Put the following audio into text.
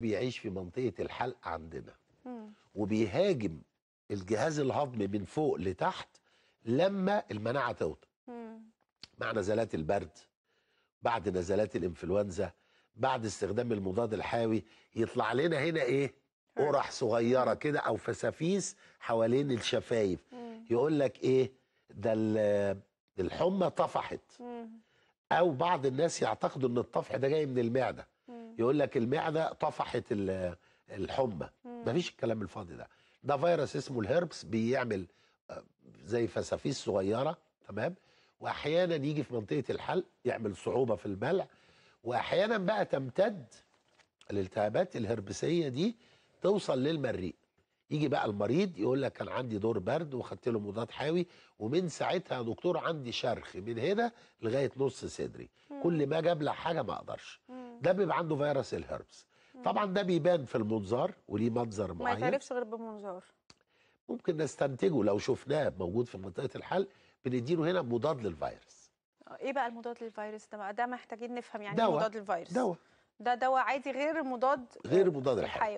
بيعيش في منطقه الحلق عندنا وبيهاجم الجهاز الهضمي من فوق لتحت لما المناعه توطى مع نزلات البرد بعد نزلات الانفلونزا بعد استخدام المضاد الحيوي يطلع لنا هنا ايه قرح صغيره كده او فسافيس حوالين الشفايف يقول لك ايه ده الحمى طفحت او بعض الناس يعتقدوا ان الطفح ده جاي من المعده يقول لك المعده طفحت الحمى مفيش الكلام الفاضي ده ده فيروس اسمه الهربس بيعمل آه، زي فسافيس صغيره تمام واحيانا يجي في منطقه الحلق يعمل صعوبه في البلع واحيانا بقى تمتد الالتهابات الهربسيه دي توصل للمريء يجي بقى المريض يقول لك كان عندي دور برد وخدت له مضاد حيوي ومن ساعتها يا دكتور عندي شرخ من هنا لغايه نص صدري كل ما جاب حاجه ما اقدرش ده بيبقى عنده فيروس الهربس طبعا ده بيبان في المنظار وليه منظر معين ما يتعرفش غير بمنظار ممكن نستنتجه لو شفناه موجود في منطقه الحل بنديله هنا مضاد للفيروس آه، ايه بقى المضاد للفيروس ده ده محتاجين نفهم يعني إيه دوة. مضاد للفيروس دواء ده دواء عادي غير مضاد غير مضاد الحيوي